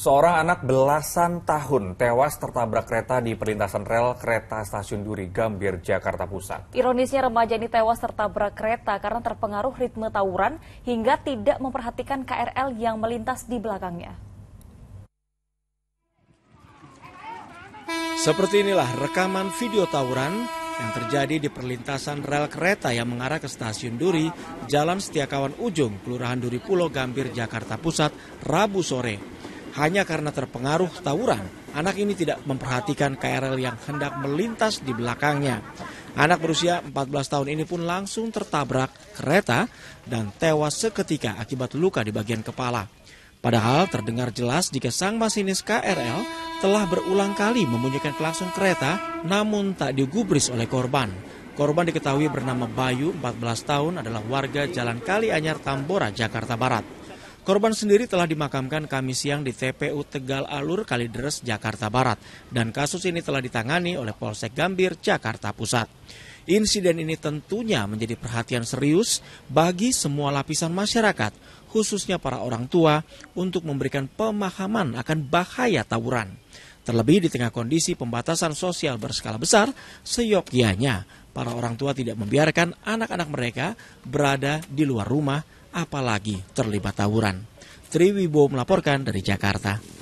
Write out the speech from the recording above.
Seorang anak belasan tahun tewas tertabrak kereta di perlintasan rel kereta stasiun Duri, Gambir, Jakarta Pusat. Ironisnya remaja ini tewas tertabrak kereta karena terpengaruh ritme tawuran hingga tidak memperhatikan KRL yang melintas di belakangnya. Seperti inilah rekaman video tawuran yang terjadi di perlintasan rel kereta yang mengarah ke stasiun Duri, Jalan Setiakawan Ujung, Kelurahan Duri Pulau Gambir, Jakarta Pusat, Rabu sore. Hanya karena terpengaruh tawuran, anak ini tidak memperhatikan KRL yang hendak melintas di belakangnya. Anak berusia 14 tahun ini pun langsung tertabrak kereta dan tewas seketika akibat luka di bagian kepala. Padahal terdengar jelas jika sang masinis KRL telah berulang kali membunyikan klakson kereta namun tak digubris oleh korban. Korban diketahui bernama Bayu, 14 tahun, adalah warga Jalan Kali Anyar Tambora, Jakarta Barat. Korban sendiri telah dimakamkan Kamis siang di TPU Tegal Alur Kalideres, Jakarta Barat. Dan kasus ini telah ditangani oleh Polsek Gambir, Jakarta Pusat. Insiden ini tentunya menjadi perhatian serius bagi semua lapisan masyarakat, khususnya para orang tua, untuk memberikan pemahaman akan bahaya tawuran. Terlebih di tengah kondisi pembatasan sosial berskala besar, seyogianya para orang tua tidak membiarkan anak-anak mereka berada di luar rumah apalagi terlibat tawuran. Triwibowo melaporkan dari Jakarta.